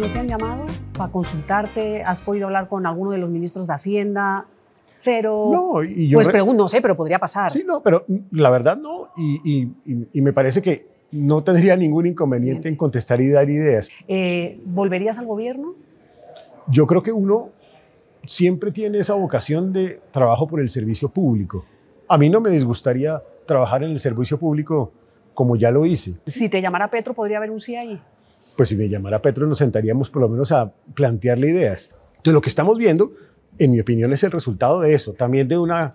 ¿No te han llamado para consultarte? ¿Has podido hablar con alguno de los ministros de Hacienda? Cero. No, yo pues pregunto, no sé, pero podría pasar. Sí, no, pero la verdad no. Y, me parece que no tendría ningún inconveniente en contestar y dar ideas. Eh, ¿Volverías al gobierno? Yo creo que uno siempre tiene esa vocación de trabajo por el servicio público. A mí no me disgustaría trabajar en el servicio público como ya lo hice. Si te llamara Petro, ¿podría haber un sí ahí? pues si me llamara Petro nos sentaríamos por lo menos a plantearle ideas. Entonces lo que estamos viendo, en mi opinión, es el resultado de eso, también de una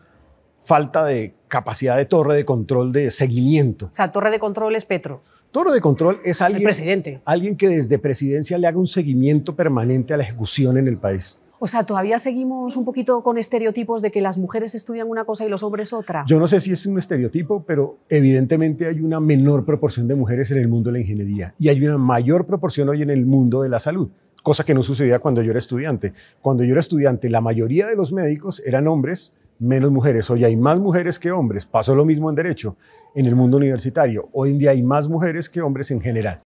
falta de capacidad de torre de control, de seguimiento. O sea, torre de control es Petro. Torre de control es alguien, el presidente. alguien que desde presidencia le haga un seguimiento permanente a la ejecución en el país. O sea, todavía seguimos un poquito con estereotipos de que las mujeres estudian una cosa y los hombres otra. Yo no sé si es un estereotipo, pero evidentemente hay una menor proporción de mujeres en el mundo de la ingeniería y hay una mayor proporción hoy en el mundo de la salud cosa que no sucedía cuando yo era estudiante. Cuando yo era estudiante, la mayoría de los médicos eran hombres, menos mujeres. Hoy hay más mujeres que hombres. Pasó lo mismo en derecho, en el mundo universitario. Hoy en día hay más mujeres que hombres en general.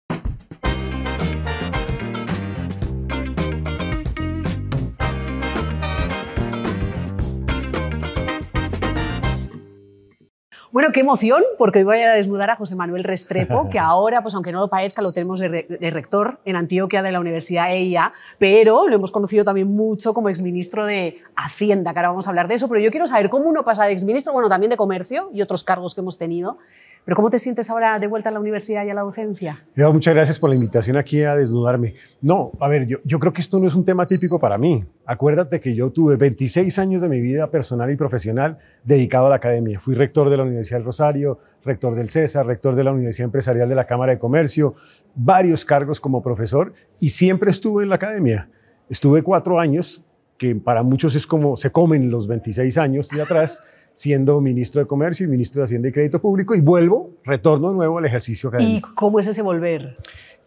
Bueno, qué emoción, porque hoy voy a desnudar a José Manuel Restrepo, que ahora, pues aunque no lo parezca, lo tenemos de, rector en Antioquia de la Universidad EIA, pero lo hemos conocido también mucho como exministro de Hacienda, que ahora vamos a hablar de eso, pero yo quiero saber cómo uno pasa de exministro, bueno, también de Comercio y otros cargos que hemos tenido, pero ¿cómo te sientes ahora de vuelta a la universidad y a la docencia? muchas gracias por la invitación aquí a desnudarme. No, a ver, yo, yo creo que esto no es un tema típico para mí. Acuérdate que yo tuve 26 años de mi vida personal y profesional dedicado a la academia. Fui rector de la Universidad del Rosario, rector del César rector de la Universidad Empresarial de la Cámara de Comercio, varios cargos como profesor y siempre estuve en la academia. Estuve cuatro años, que para muchos es como se comen los 26 años de atrás siendo ministro de Comercio y ministro de Hacienda y Crédito Público y vuelvo, retorno nuevo al ejercicio académico. ¿Y cómo es ese volver?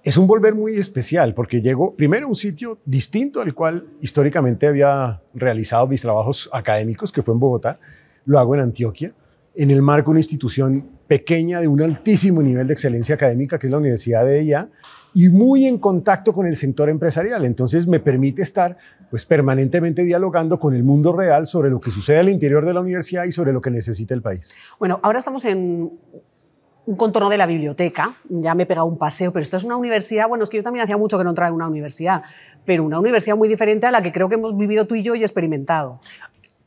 Es un volver muy especial porque llego primero a un sitio distinto al cual históricamente había realizado mis trabajos académicos, que fue en Bogotá, lo hago en Antioquia, en el marco de una institución pequeña de un altísimo nivel de excelencia académica, que es la Universidad de ella, y muy en contacto con el sector empresarial. Entonces me permite estar pues permanentemente dialogando con el mundo real sobre lo que sucede al interior de la universidad y sobre lo que necesita el país. Bueno, ahora estamos en un contorno de la biblioteca, ya me he pegado un paseo, pero esto es una universidad, bueno, es que yo también hacía mucho que no entraba en una universidad, pero una universidad muy diferente a la que creo que hemos vivido tú y yo y experimentado.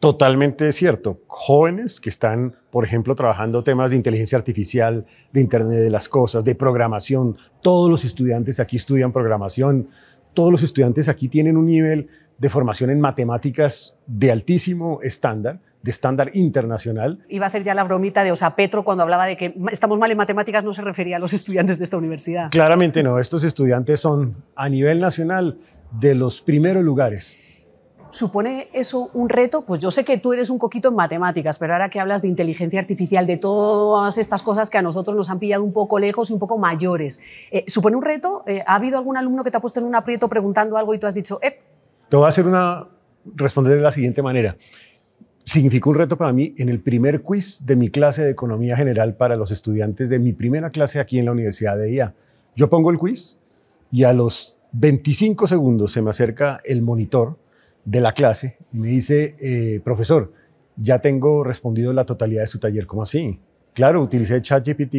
Totalmente cierto. Jóvenes que están, por ejemplo, trabajando temas de inteligencia artificial, de Internet de las Cosas, de programación. Todos los estudiantes aquí estudian programación. Todos los estudiantes aquí tienen un nivel de formación en matemáticas de altísimo estándar, de estándar internacional. Iba a hacer ya la bromita de osa Petro cuando hablaba de que estamos mal en matemáticas, no se refería a los estudiantes de esta universidad. Claramente no, estos estudiantes son a nivel nacional de los primeros lugares ¿Supone eso un reto? Pues yo sé que tú eres un coquito en matemáticas, pero ahora que hablas de inteligencia artificial, de todas estas cosas que a nosotros nos han pillado un poco lejos y un poco mayores, eh, ¿supone un reto? Eh, ¿Ha habido algún alumno que te ha puesto en un aprieto preguntando algo y tú has dicho, eh? Te voy a hacer una, responder de la siguiente manera. Significó un reto para mí en el primer quiz de mi clase de Economía General para los estudiantes de mi primera clase aquí en la Universidad de IA. Yo pongo el quiz y a los 25 segundos se me acerca el monitor de la clase y me dice, eh, profesor, ya tengo respondido la totalidad de su taller. ¿Cómo así? Claro, utilicé ChatGPT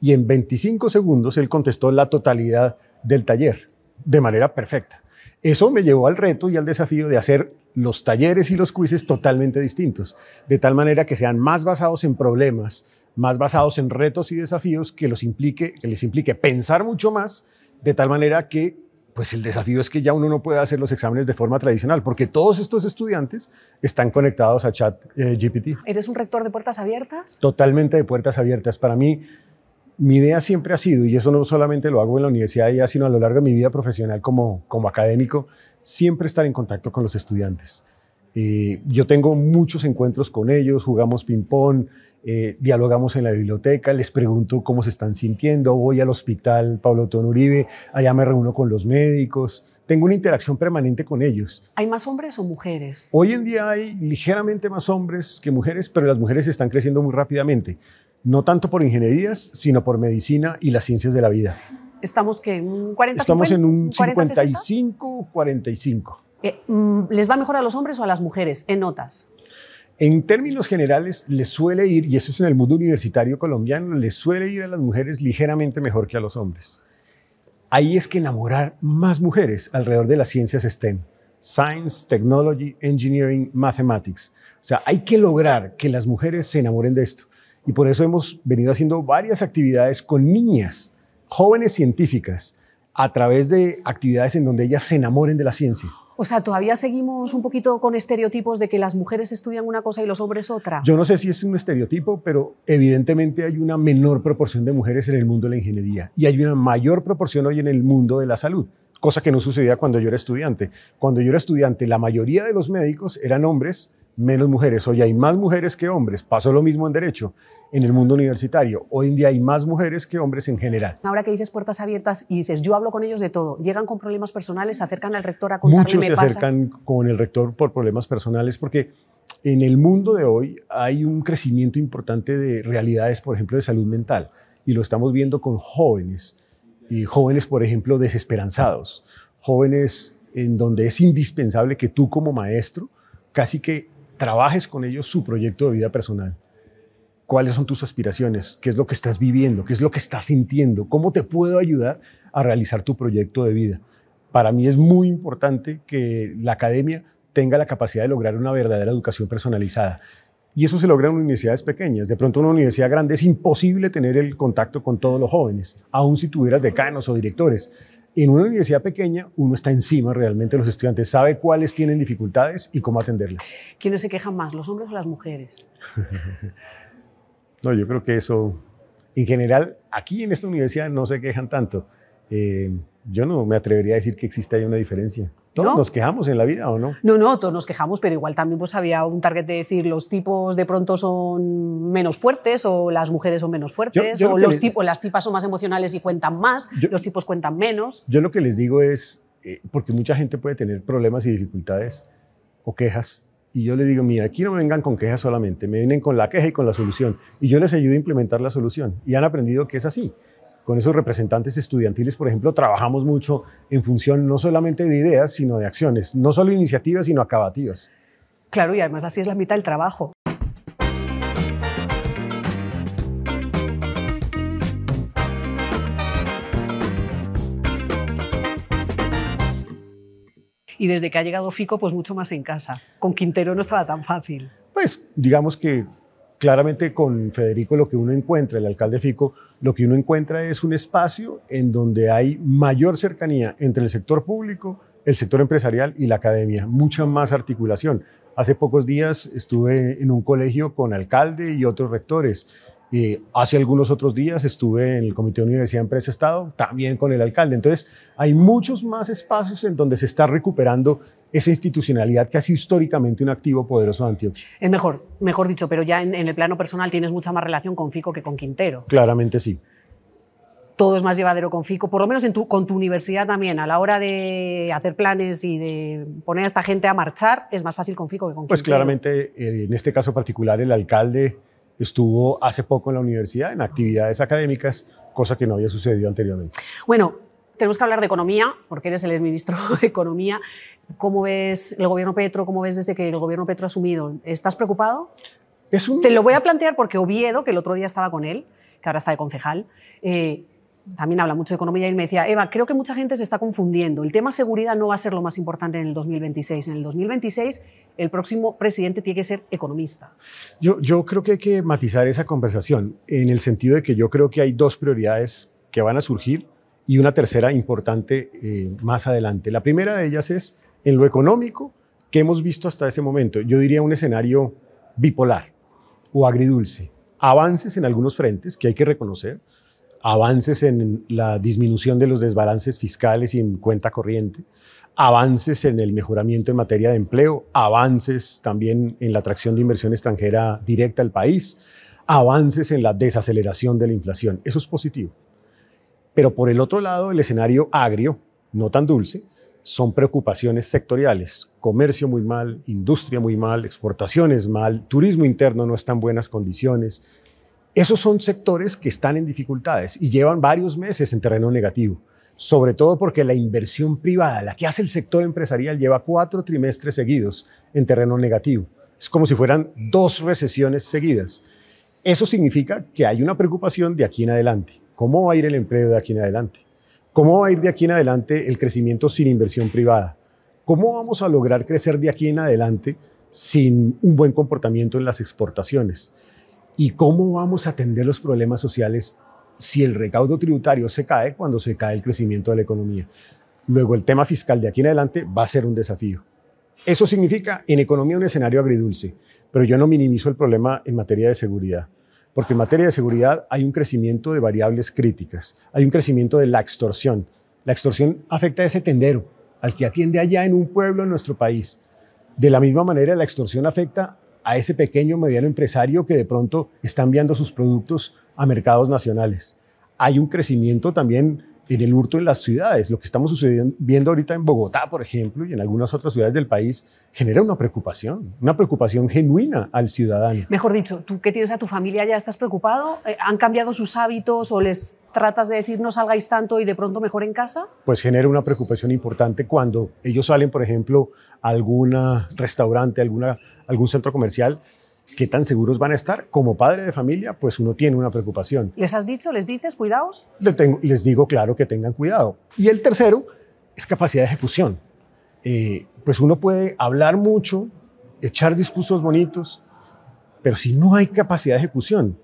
y en 25 segundos él contestó la totalidad del taller de manera perfecta. Eso me llevó al reto y al desafío de hacer los talleres y los quizzes totalmente distintos, de tal manera que sean más basados en problemas, más basados en retos y desafíos que, los implique, que les implique pensar mucho más, de tal manera que pues el desafío es que ya uno no puede hacer los exámenes de forma tradicional, porque todos estos estudiantes están conectados a chat eh, GPT. ¿Eres un rector de puertas abiertas? Totalmente de puertas abiertas. Para mí, mi idea siempre ha sido, y eso no solamente lo hago en la universidad ya, sino a lo largo de mi vida profesional como, como académico, siempre estar en contacto con los estudiantes. Eh, yo tengo muchos encuentros con ellos, jugamos ping-pong, eh, dialogamos en la biblioteca, les pregunto cómo se están sintiendo, voy al hospital Pablo Ton Uribe, allá me reúno con los médicos, tengo una interacción permanente con ellos. ¿Hay más hombres o mujeres? Hoy en día hay ligeramente más hombres que mujeres, pero las mujeres están creciendo muy rápidamente, no tanto por ingenierías, sino por medicina y las ciencias de la vida. ¿Estamos que en un 40 Estamos en un 55 45. Eh, mm, ¿Les va mejor a los hombres o a las mujeres en notas? En términos generales, les suele ir, y eso es en el mundo universitario colombiano, les suele ir a las mujeres ligeramente mejor que a los hombres. Ahí es que enamorar más mujeres alrededor de las ciencias STEM. Science, Technology, Engineering, Mathematics. O sea, hay que lograr que las mujeres se enamoren de esto. Y por eso hemos venido haciendo varias actividades con niñas, jóvenes científicas, a través de actividades en donde ellas se enamoren de la ciencia. O sea, todavía seguimos un poquito con estereotipos de que las mujeres estudian una cosa y los hombres otra. Yo no sé si es un estereotipo, pero evidentemente hay una menor proporción de mujeres en el mundo de la ingeniería y hay una mayor proporción hoy en el mundo de la salud cosa que no sucedía cuando yo era estudiante. Cuando yo era estudiante, la mayoría de los médicos eran hombres menos mujeres. Hoy hay más mujeres que hombres. Pasó lo mismo en derecho en el mundo universitario. Hoy en día hay más mujeres que hombres en general. Ahora que dices puertas abiertas y dices, yo hablo con ellos de todo, llegan con problemas personales, se acercan al rector a contarle, Muchos se acercan con el rector por problemas personales porque en el mundo de hoy hay un crecimiento importante de realidades, por ejemplo, de salud mental. Y lo estamos viendo con jóvenes. Y jóvenes, por ejemplo, desesperanzados. Jóvenes en donde es indispensable que tú como maestro casi que trabajes con ellos su proyecto de vida personal. ¿Cuáles son tus aspiraciones? ¿Qué es lo que estás viviendo? ¿Qué es lo que estás sintiendo? ¿Cómo te puedo ayudar a realizar tu proyecto de vida? Para mí es muy importante que la academia tenga la capacidad de lograr una verdadera educación personalizada. Y eso se logra en universidades pequeñas. De pronto, en una universidad grande es imposible tener el contacto con todos los jóvenes, aun si tuvieras decanos o directores. En una universidad pequeña, uno está encima realmente de los estudiantes, sabe cuáles tienen dificultades y cómo atenderlas. ¿Quiénes se quejan más, los hombres o las mujeres? no, yo creo que eso, en general, aquí en esta universidad no se quejan tanto. Eh, yo no me atrevería a decir que existe ahí una diferencia. ¿Todos nos quejamos en la vida o no? No, no, todos nos quejamos, pero igual también pues había un target de decir los tipos de pronto son menos fuertes o las mujeres son menos fuertes o los tipos, las tipas son más emocionales y cuentan más, los tipos cuentan menos. Yo lo que les digo es, eh, porque mucha gente puede tener problemas y dificultades o quejas, y yo les digo, mira, aquí no me vengan con quejas solamente, me vienen con la queja y con la solución, y yo les ayudo a implementar la solución, y han aprendido que es así con esos representantes estudiantiles, por ejemplo, trabajamos mucho en función no solamente de ideas, sino de acciones, no solo iniciativas, sino acabativas. Claro, y además así es la mitad del trabajo. y desde que ha llegado Fico, pues mucho más en casa. Con Quintero no estaba tan fácil. Pues digamos que claramente con Federico lo que uno encuentra, el alcalde Fico, lo que uno encuentra es un espacio en donde hay mayor cercanía entre el sector público, el sector empresarial y la academia, mucha más articulación. Hace pocos días estuve en un colegio con alcalde y otros rectores eh, hace algunos otros días estuve en el Comité de Universidad Empresa Estado, también con el alcalde. Entonces, hay muchos más espacios en donde se está recuperando esa institucionalidad que ha sido históricamente un activo poderoso de Antioquia. Es mejor, mejor dicho, pero ya en, el plano personal tienes mucha más relación con Fico que con Quintero. Claramente sí todo es más llevadero con FICO, por lo menos en tu, con tu universidad también, a la hora de hacer planes y de poner a esta gente a marchar, es más fácil con FICO que con Pues claramente, eh, en este caso particular, el alcalde estuvo hace poco en la universidad en actividades académicas, cosa que no había sucedido anteriormente. Bueno, tenemos que hablar de economía, porque eres el ministro de Economía. ¿Cómo ves el gobierno Petro? ¿Cómo ves desde que el gobierno Petro ha asumido? ¿Estás preocupado? Te lo voy a plantear porque Oviedo, que el otro día estaba con él, que ahora está de concejal, eh, también habla mucho de economía y me decía, Eva, creo que mucha gente se está confundiendo. El tema seguridad no va a ser lo más importante en el 2026. En el 2026 el próximo presidente tiene que ser economista. Yo, creo que hay que matizar esa conversación en el sentido de que yo creo que hay dos prioridades que van a surgir y una tercera importante eh, más adelante. La primera de ellas es en lo económico que hemos visto hasta ese momento. Yo diría un escenario bipolar o agridulce. Avances en algunos frentes que hay que reconocer, avances en la disminución de los desbalances fiscales y en cuenta corriente, avances en el mejoramiento en materia de empleo, avances también en la atracción de inversión extranjera directa al país, avances en la desaceleración de la inflación. Eso es positivo. Pero por el otro lado, el escenario agrio, no tan dulce, son preocupaciones sectoriales. Comercio muy mal, industria muy mal, exportaciones mal, turismo interno no está en buenas condiciones, esos son sectores que están en dificultades y llevan varios meses en terreno negativo, sobre todo porque la inversión privada, la que hace el sector empresarial, lleva cuatro trimestres seguidos en terreno negativo. Es como si fueran dos recesiones seguidas. Eso significa que hay una preocupación de aquí en adelante. ¿Cómo va a ir el empleo de aquí en adelante? ¿Cómo va a ir de aquí en adelante el crecimiento sin inversión privada? ¿Cómo vamos a lograr crecer de aquí en adelante sin un buen comportamiento en las exportaciones? ¿Y cómo vamos a atender los problemas sociales si el recaudo tributario se cae cuando se cae el crecimiento de la economía? Luego, el tema fiscal de aquí en adelante va a ser un desafío. Eso significa en economía un escenario agridulce, pero yo no minimizo el problema en materia de seguridad, porque en materia de seguridad hay un crecimiento de variables críticas, hay un crecimiento de la extorsión. La extorsión afecta a ese tendero, al que atiende allá en un pueblo en nuestro país. De la misma manera, la extorsión afecta a ese pequeño mediano empresario que de pronto está enviando sus productos a mercados nacionales. Hay un crecimiento también en el hurto en las ciudades. Lo que estamos sucediendo, viendo ahorita en Bogotá, por ejemplo, y en algunas otras ciudades del país, genera una preocupación, una preocupación genuina al ciudadano. Mejor dicho, tú que tienes a tu familia ya estás preocupado, eh, ¿han cambiado sus hábitos o les tratas de decir no salgáis tanto y de pronto mejor en casa? Pues genera una preocupación importante cuando ellos salen, por ejemplo, a algún restaurante, alguna, algún centro comercial ¿Qué tan seguros van a estar? Como padre de familia, pues uno tiene una preocupación. ¿Les has dicho, les dices, cuidaos? Les, digo, claro, que tengan cuidado. Y el tercero es capacidad de ejecución. Eh, pues uno puede hablar mucho, echar discursos bonitos, pero si no hay capacidad de ejecución,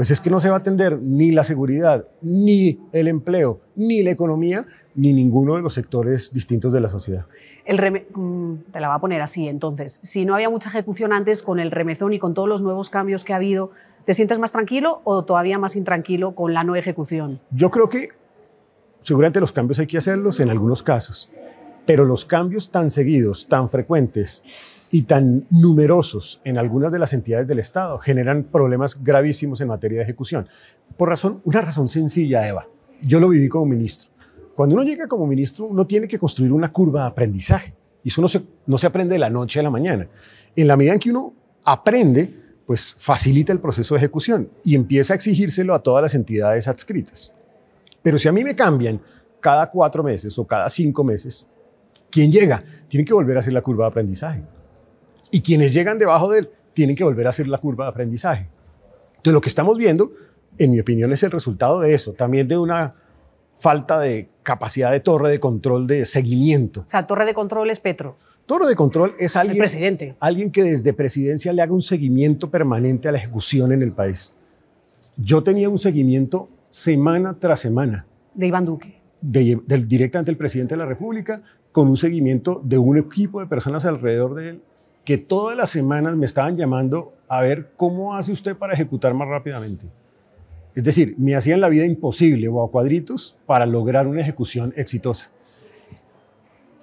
pues es que no se va a atender ni la seguridad, ni el empleo, ni la economía, ni ninguno de los sectores distintos de la sociedad. El mm, te la va a poner así, entonces. Si no había mucha ejecución antes con el remezón y con todos los nuevos cambios que ha habido, ¿te sientes más tranquilo o todavía más intranquilo con la no ejecución? Yo creo que seguramente los cambios hay que hacerlos en algunos casos, pero los cambios tan seguidos, tan frecuentes, y tan numerosos en algunas de las entidades del Estado generan problemas gravísimos en materia de ejecución. Por razón, una razón sencilla, Eva. Yo lo viví como ministro. Cuando uno llega como ministro, uno tiene que construir una curva de aprendizaje. Y eso no se, no se aprende de la noche a la mañana. En la medida en que uno aprende, pues facilita el proceso de ejecución y empieza a exigírselo a todas las entidades adscritas. Pero si a mí me cambian cada cuatro meses o cada cinco meses, quien llega? Tiene que volver a hacer la curva de aprendizaje. Y quienes llegan debajo de él tienen que volver a hacer la curva de aprendizaje. Entonces, lo que estamos viendo, en mi opinión, es el resultado de eso, también de una falta de capacidad de torre de control, de seguimiento. O sea, torre de control es Petro. Torre de control es alguien, el presidente. alguien que desde presidencia le haga un seguimiento permanente a la ejecución en el país. Yo tenía un seguimiento semana tras semana. De Iván Duque. directamente el presidente de la República, con un seguimiento de un equipo de personas alrededor de él que todas las semanas me estaban llamando a ver cómo hace usted para ejecutar más rápidamente. Es decir, me hacían la vida imposible o a cuadritos para lograr una ejecución exitosa.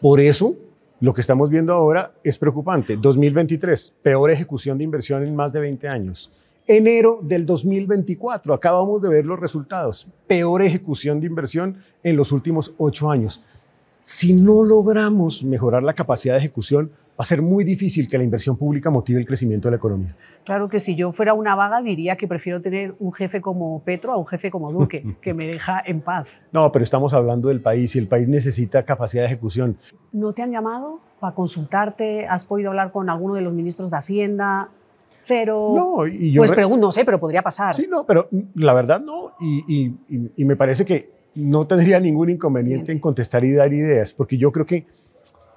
Por eso, lo que estamos viendo ahora es preocupante. 2023, peor ejecución de inversión en más de 20 años. Enero del 2024, acabamos de ver los resultados. Peor ejecución de inversión en los últimos ocho años. Si no logramos mejorar la capacidad de ejecución, va a ser muy difícil que la inversión pública motive el crecimiento de la economía. Claro que si yo fuera una vaga diría que prefiero tener un jefe como Petro a un jefe como Duque, que me deja en paz. No, pero estamos hablando del país y el país necesita capacidad de ejecución. ¿No te han llamado para consultarte? ¿Has podido hablar con alguno de los ministros de Hacienda? Cero. No, y yo pues pregunto, no sé, pero podría pasar. Sí, no, pero la verdad no. y, me parece que no tendría ningún inconveniente en contestar y dar ideas, porque yo creo que,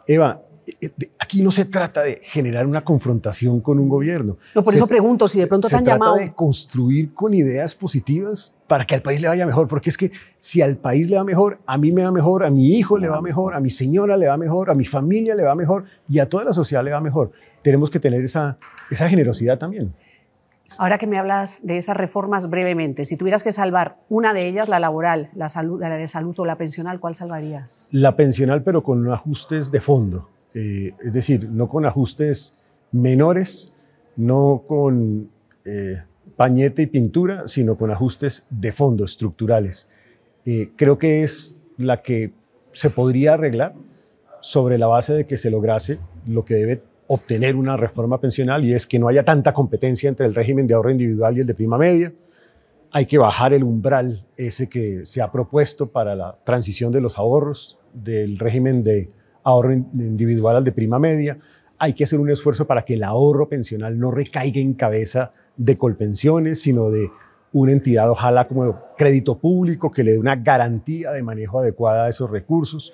Eva, eh, aquí no se trata de generar una confrontación con un gobierno. No, por eso pregunto si de pronto te han llamado. trata de construir con ideas positivas para que al país le vaya mejor, porque es que si al país le va mejor, a mí me va mejor, a mi hijo le va mejor, a mi señora le va mejor, a mi familia le va mejor y a toda la sociedad le va mejor. Tenemos que tener esa, generosidad también. Ahora que me hablas de esas reformas brevemente, si tuvieras que salvar una de ellas, la laboral, la, la de salud o la pensional, ¿cuál salvarías? La pensional, pero con ajustes de fondo. Eh, es decir, no con ajustes menores, no con eh, pañete y pintura, sino con ajustes de fondo, estructurales. Eh, creo que es la que se podría arreglar sobre la base de que se lograse lo que debe obtener una reforma pensional y es que no haya tanta competencia entre el régimen de ahorro individual y el de prima media. Hay que bajar el umbral ese que se ha propuesto para la transición de los ahorros del régimen de ahorro individual al de prima media. Hay que hacer un esfuerzo para que el ahorro pensional no recaiga en cabeza de Colpensiones, sino de una entidad, ojalá como crédito público, que le dé una garantía de manejo adecuada de esos recursos.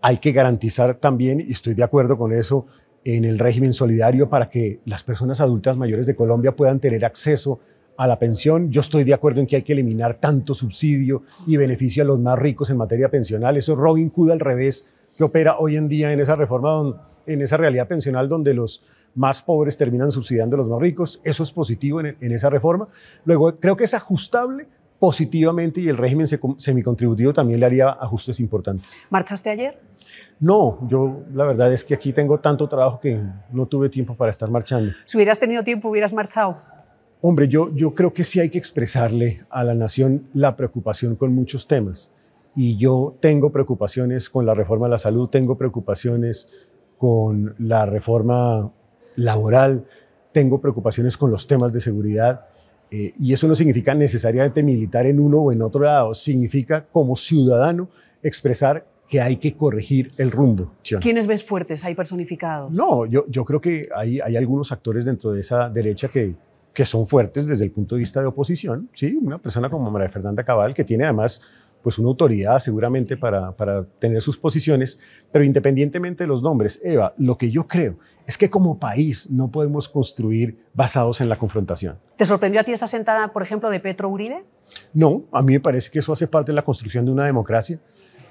Hay que garantizar también, y estoy de acuerdo con eso, en el régimen solidario para que las personas adultas mayores de Colombia puedan tener acceso a la pensión. Yo estoy de acuerdo en que hay que eliminar tanto subsidio y beneficio a los más ricos en materia pensional. Eso es Robin Hood al revés que opera hoy en día en esa reforma, en esa realidad pensional donde los más pobres terminan subsidiando a los más ricos. Eso es positivo en, esa reforma. Luego, creo que es ajustable positivamente y el régimen semicontributivo también le haría ajustes importantes. ¿Marchaste ayer? No, yo la verdad es que aquí tengo tanto trabajo que no tuve tiempo para estar marchando. Si hubieras tenido tiempo, hubieras marchado. Hombre, yo, yo creo que sí hay que expresarle a la nación la preocupación con muchos temas y yo tengo preocupaciones con la reforma de la salud, tengo preocupaciones con la reforma laboral, tengo preocupaciones con los temas de seguridad. Eh, y eso no significa necesariamente militar en uno o en otro lado, significa como ciudadano expresar que hay que corregir el rumbo. ¿Quiénes ves fuertes ¿Hay personificados? No, yo, yo creo que hay, hay algunos actores dentro de esa derecha que, que son fuertes desde el punto de vista de oposición, ¿sí? Una persona como María Fernanda Cabal, que tiene además pues una autoridad seguramente para, para tener sus posiciones, pero independientemente de los nombres, Eva, lo que yo creo es que como país no podemos construir basados en la confrontación. ¿Te sorprendió a ti esa sentada, por ejemplo, de Petro Uribe? No, a mí me parece que eso hace parte de la construcción de una democracia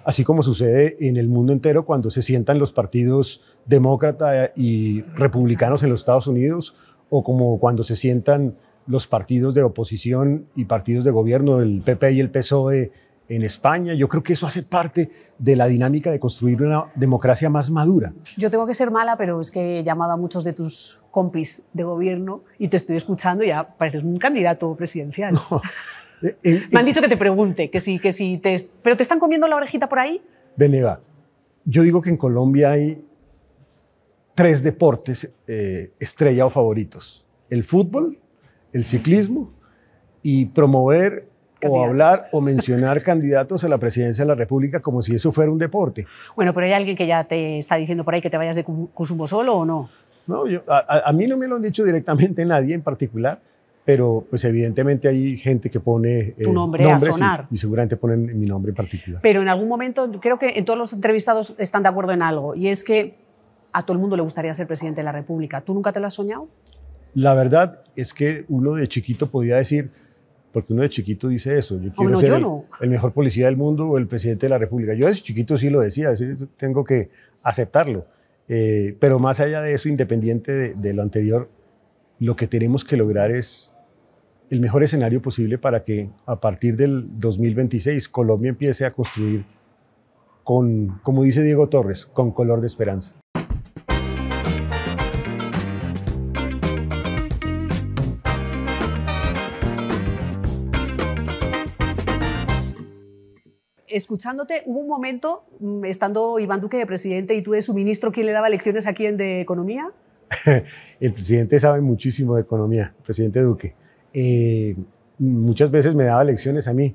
así como sucede en el mundo entero cuando se sientan los partidos demócrata y republicanos en los Estados Unidos, o como cuando se sientan los partidos de oposición y partidos de gobierno, el PP y el PSOE, en España. Yo creo que eso hace parte de la dinámica de construir una democracia más madura. Yo tengo que ser mala, pero es que he llamado a muchos de tus compis de gobierno y te estoy escuchando y ya pareces un candidato presidencial. Eh, eh, Me han eh, dicho que te pregunte, que sí, que sí, te, pero ¿te están comiendo la orejita por ahí? Beneva, yo digo que en Colombia hay tres deportes estrella o favoritos. El fútbol, el ciclismo y promover o hablar o mencionar candidatos a la presidencia de la República como si eso fuera un deporte. Bueno, pero hay alguien que ya te está diciendo por ahí que te vayas de Cusumbo solo o no. No, a, mí no me lo han dicho directamente nadie en particular, pero pues evidentemente hay gente que pone eh, tu nombre a sonar. Y, seguramente ponen mi nombre en particular. Pero en algún momento, creo que todos los entrevistados están de acuerdo en algo, y es que a todo el mundo le gustaría ser presidente de la República. ¿Tú nunca te lo has soñado? La verdad es que uno de chiquito podía decir, porque uno de chiquito dice eso. Yo quiero ser el, mejor policía del mundo o el presidente de la República. Yo desde chiquito sí lo decía, tengo que aceptarlo. Eh, pero más allá de eso, independiente de, lo anterior, lo que tenemos que lograr es el mejor escenario posible para que a partir del 2026 Colombia empiece a construir con, como dice Diego Torres, con color de esperanza. escuchándote, hubo un momento, mm, estando Iván Duque de presidente y tú de su ministro, ¿quién le daba lecciones a quién de economía? el presidente sabe muchísimo de economía, presidente Duque. Eh, muchas veces me daba lecciones a mí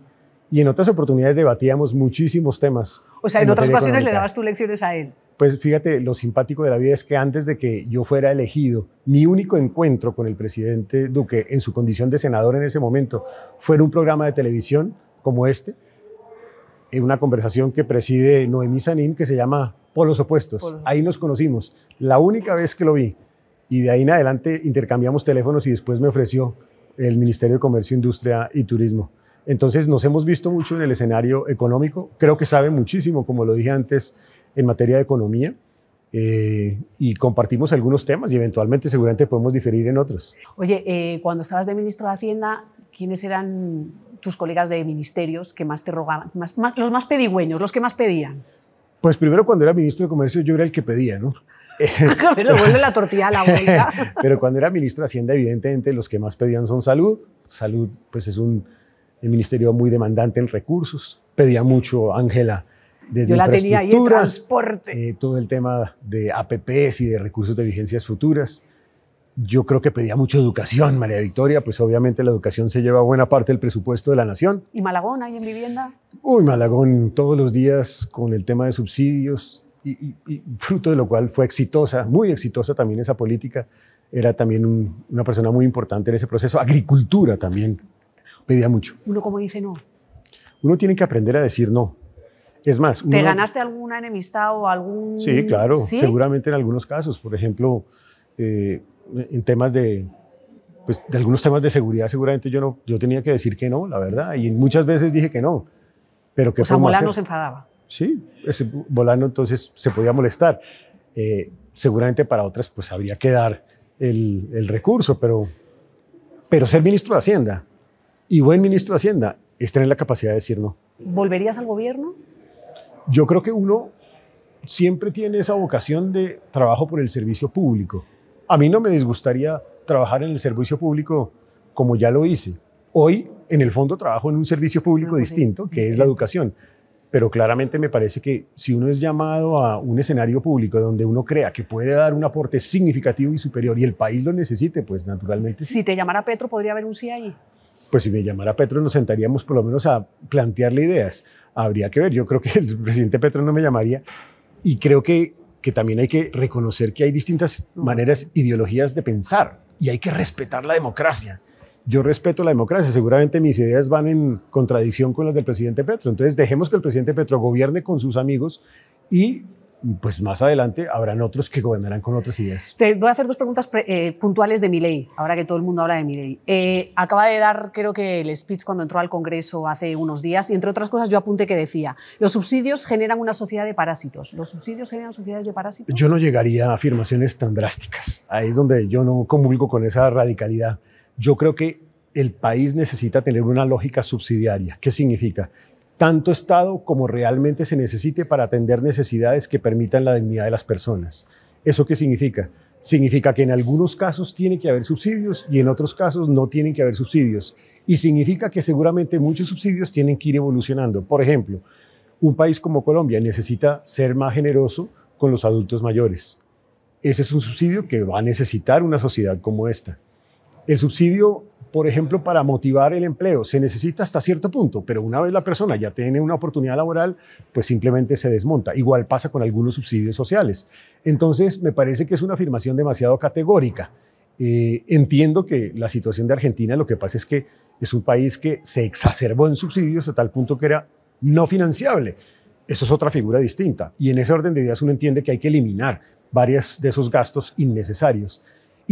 y en otras oportunidades debatíamos muchísimos temas. O sea, en, en otras ocasiones le dabas tú lecciones a él. Pues fíjate, lo simpático de la vida es que antes de que yo fuera elegido, mi único encuentro con el presidente Duque en su condición de senador en ese momento fue en un programa de televisión como este, en una conversación que preside Noemí Sanín que se llama Polos Opuestos. Ahí nos conocimos, la única vez que lo vi. Y de ahí en adelante intercambiamos teléfonos y después me ofreció el Ministerio de Comercio, Industria y Turismo. Entonces nos hemos visto mucho en el escenario económico. Creo que sabe muchísimo, como lo dije antes, en materia de economía. Eh, y compartimos algunos temas y eventualmente seguramente podemos diferir en otros. Oye, eh, cuando estabas de ministro de Hacienda, ¿quiénes eran tus colegas de ministerios que más te rogaban, los más pedigüeños, los que más pedían? Pues primero cuando era ministro de Comercio yo era el que pedía, ¿no? Pero vuelve la tortilla a la vuelta. Pero cuando era ministro de Hacienda, evidentemente los que más pedían son salud. Salud, pues es un ministerio muy demandante en recursos. Pedía mucho Ángela desde Yo la tenía ahí transporte. Eh, todo el tema de APPs y de recursos de vigencias futuras yo creo que pedía mucho educación, María Victoria, pues obviamente la educación se lleva buena parte del presupuesto de la nación. ¿Y Malagón ahí en vivienda? Uy, Malagón todos los días con el tema de subsidios y, fruto de lo cual fue exitosa, muy exitosa también esa política. Era también una persona muy importante en ese proceso. Agricultura también pedía mucho. ¿Uno cómo dice no? Uno tiene que aprender a decir no. Es más, ¿te ganaste alguna enemistad o algún...? Sí, claro, seguramente en algunos casos. Por ejemplo... Eh, en temas de, pues, de algunos temas de seguridad, seguramente yo, no, yo tenía que decir que no, la verdad, y muchas veces dije que no. Pero que o sea, Molano se enfadaba. Sí, ese Molano entonces se podía molestar. Eh, seguramente para otras pues habría que dar el, el, recurso, pero, pero ser ministro de Hacienda y buen ministro de Hacienda es tener la capacidad de decir no. ¿Volverías al gobierno? Yo creo que uno siempre tiene esa vocación de trabajo por el servicio público. A mí no me disgustaría trabajar en el servicio público como ya lo hice. Hoy, en el fondo, trabajo en un servicio público distinto, que es la educación. Pero claramente me parece que si uno es llamado a un escenario público donde uno crea que puede dar un aporte significativo y superior y el país lo necesite, pues naturalmente. Si te llamara Petro, ¿podría haber un sí ahí? Pues si me llamara Petro, nos sentaríamos por lo menos a plantearle ideas. Habría que ver. Yo creo que el presidente Petro no me llamaría. Y creo que que también hay que reconocer que hay distintas maneras, ideologías de pensar y hay que respetar la democracia. Yo respeto la democracia, seguramente mis ideas van en contradicción con las del presidente Petro. Entonces dejemos que el presidente Petro gobierne con sus amigos y pues más adelante habrán otros que gobernarán con otras ideas. Te voy a hacer dos preguntas eh, puntuales de mi ley, ahora que todo el mundo habla de mi ley. Eh, acaba de dar, creo que, el speech cuando entró al Congreso hace unos días y, entre otras cosas, yo apunté que decía, los subsidios generan una sociedad de parásitos. ¿Los subsidios generan sociedades de parásitos? Yo no llegaría a afirmaciones tan drásticas. Ahí es donde yo no comulgo con esa radicalidad. Yo creo que el país necesita tener una lógica subsidiaria. ¿Qué significa? tanto Estado como realmente se necesite para atender necesidades que permitan la dignidad de las personas. ¿Eso qué significa? Significa que en algunos casos tiene que haber subsidios y en otros casos no tienen que haber subsidios. Y significa que seguramente muchos subsidios tienen que ir evolucionando. Por ejemplo, un país como Colombia necesita ser más generoso con los adultos mayores. Ese es un subsidio que va a necesitar una sociedad como esta. El subsidio por ejemplo, para motivar el empleo. Se necesita hasta cierto punto, pero una vez la persona ya tiene una oportunidad laboral, pues simplemente se desmonta. Igual pasa con algunos subsidios sociales. Entonces, me parece que es una afirmación demasiado categórica. Eh, entiendo que la situación de Argentina, lo que pasa es que es un país que se exacerbó en subsidios a tal punto que era no financiable. Eso es otra figura distinta. Y en ese orden de ideas uno entiende que hay que eliminar varias de esos gastos innecesarios.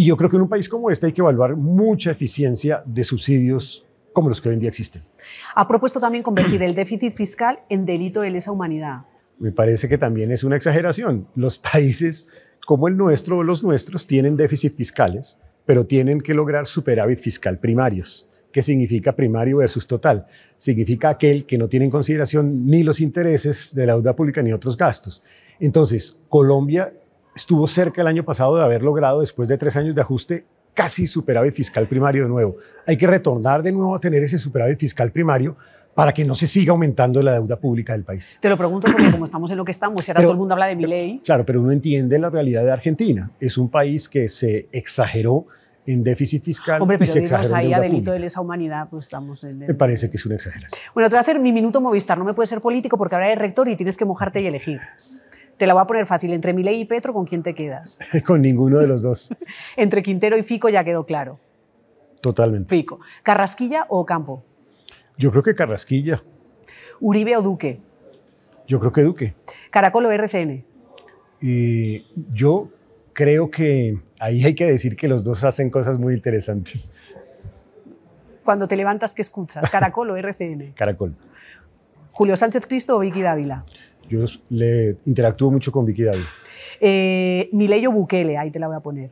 Y yo creo que en un país como este hay que evaluar mucha eficiencia de subsidios como los que hoy en día existen. Ha propuesto también convertir el déficit fiscal en delito de lesa humanidad. Me parece que también es una exageración. Los países como el nuestro o los nuestros tienen déficit fiscales, pero tienen que lograr superávit fiscal primarios. ¿Qué significa primario versus total? Significa aquel que no tiene en consideración ni los intereses de la deuda pública ni otros gastos. Entonces, Colombia estuvo cerca el año pasado de haber logrado, después de tres años de ajuste, casi superávit fiscal primario de nuevo. Hay que retornar de nuevo a tener ese superávit fiscal primario para que no se siga aumentando la deuda pública del país. Te lo pregunto porque como estamos en lo que estamos, y ahora todo el mundo habla de mi ley. Claro, pero uno entiende la realidad de Argentina. Es un país que se exageró en déficit fiscal. Hombre, pero y se ahí a delito de lesa humanidad, pues estamos en. Me parece que es una exageración. Bueno, te voy a hacer mi minuto Movistar, no me puede ser político porque ahora eres rector y tienes que mojarte y elegir. Te la voy a poner fácil. Entre Milei y Petro, ¿con quién te quedas? Con ninguno de los dos. Entre Quintero y Fico ya quedó claro. Totalmente. Fico. ¿Carrasquilla o Campo? Yo creo que Carrasquilla. ¿Uribe o Duque? Yo creo que Duque. ¿Caracol o RCN? Y yo creo que ahí hay que decir que los dos hacen cosas muy interesantes. Cuando te levantas, ¿qué escuchas? ¿Caracol o RCN? Caracol. ¿Julio Sánchez Cristo o Vicky Dávila? Yo le interactúo mucho con Vicky David. Eh, Mileyo Bukele, ahí te la voy a poner.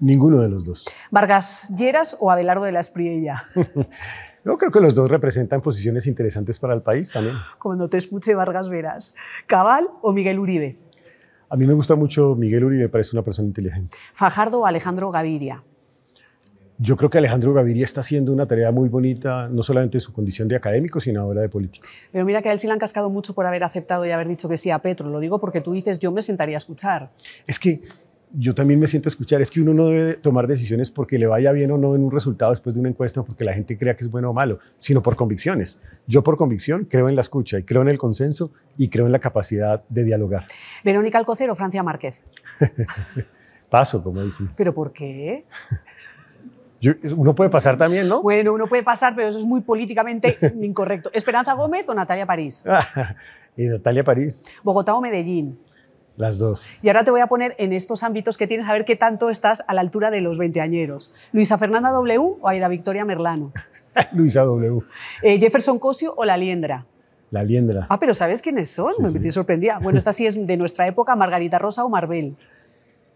Ninguno de los dos. ¿Vargas Lleras o Abelardo de la Espriella? Yo creo que los dos representan posiciones interesantes para el país también. Como te escuche Vargas Veras. ¿Cabal o Miguel Uribe? A mí me gusta mucho Miguel Uribe, parece una persona inteligente. ¿Fajardo o Alejandro Gaviria? Yo creo que Alejandro Gaviria está haciendo una tarea muy bonita, no solamente en su condición de académico, sino ahora de político. Pero mira que a él sí le han cascado mucho por haber aceptado y haber dicho que sí a Petro. Lo digo porque tú dices, yo me sentaría a escuchar. Es que yo también me siento a escuchar, es que uno no debe tomar decisiones porque le vaya bien o no en un resultado después de una encuesta o porque la gente crea que es bueno o malo, sino por convicciones. Yo por convicción creo en la escucha y creo en el consenso y creo en la capacidad de dialogar. Verónica Alcocero, Francia Márquez. Paso, como dicen. ¿Pero por qué? uno puede pasar también, ¿no? Bueno, uno puede pasar, pero eso es muy políticamente incorrecto. ¿Esperanza Gómez o Natalia París? y Natalia París. ¿Bogotá o Medellín? Las dos. Y ahora te voy a poner en estos ámbitos que tienes a ver qué tanto estás a la altura de los veinteañeros. ¿Luisa Fernanda W o Aida Victoria Merlano? Luisa W. Eh, ¿Jefferson Cosio o La Liendra? La Liendra. Ah, pero ¿sabes quiénes son? Me sorprendía. Bueno, esta sí es de nuestra época, Margarita Rosa o Marvel.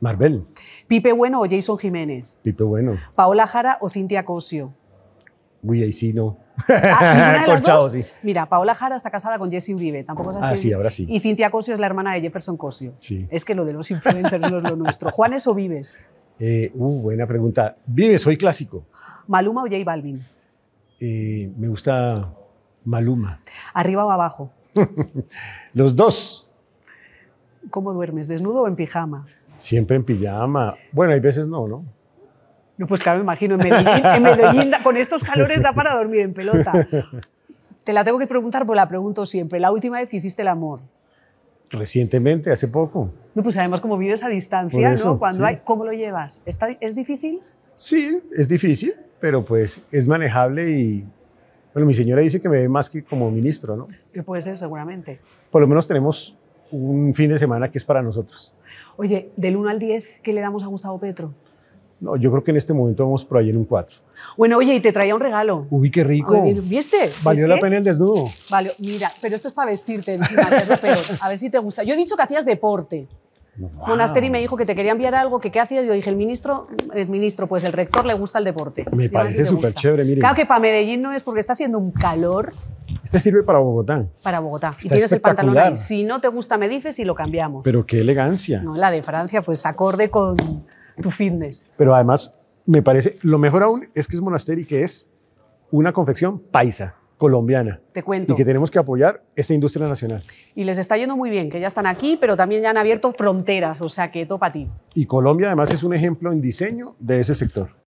Marvel. Pipe Bueno o Jason Jiménez. Pipe Bueno. Paola Jara o Cintia Cosio. Uy, ahí sí no. Ah, Mira, Paola Jara está casada con Jesse Vive. tampoco sabes ah, sí, ahora sí. Y Cintia Cosio es la hermana de Jefferson Cosio. Sí. Es que lo de los influencers no es lo nuestro. ¿Juanes o Vives? Eh, uh, buena pregunta. Vives, soy clásico. ¿Maluma o J Balvin? Eh, me gusta Maluma. ¿Arriba o abajo? los dos. ¿Cómo duermes? ¿Desnudo o en pijama? Siempre en pijama. Bueno, hay veces no, ¿no? No, pues claro, me imagino, en Medellín, con estos calores da para dormir en pelota. Te la tengo que preguntar, pues la pregunto siempre. La última vez que hiciste el amor. Recientemente, hace poco. No, pues además como vives a distancia, ¿no? Cuando hay, ¿Cómo lo llevas? ¿Es difícil? Sí, es difícil, pero pues es manejable y... Bueno, mi señora dice que me ve más que como ministro, ¿no? Que puede ser, seguramente. Por lo menos tenemos un fin de semana que es para nosotros. Oye, del 1 al 10, ¿qué le damos a Gustavo Petro? No, yo creo que en este momento vamos por ahí en un 4. Bueno, oye, y te traía un regalo. Uy, qué rico. ¿Viste? la pena el desnudo. Vale, mira, pero esto es para vestirte A ver si te gusta. Yo he dicho que hacías deporte. Monasteri me dijo que te quería enviar algo, que qué hacías. Yo dije, el ministro, el ministro, pues el rector le gusta el deporte. Me parece súper chévere, mire. Claro que para Medellín no es porque está haciendo un calor. Te este sirve para Bogotá. Para Bogotá. Si y tienes el pantalón ahí. Si no te gusta, me dices y lo cambiamos. Pero qué elegancia. No, la de Francia, pues acorde con tu fitness. Pero además, me parece, lo mejor aún es que es Monastery, que es una confección paisa colombiana. Te cuento. Y que tenemos que apoyar esa industria nacional. Y les está yendo muy bien, que ya están aquí, pero también ya han abierto fronteras, o sea que topa a ti. Y Colombia además es un ejemplo en diseño de ese sector.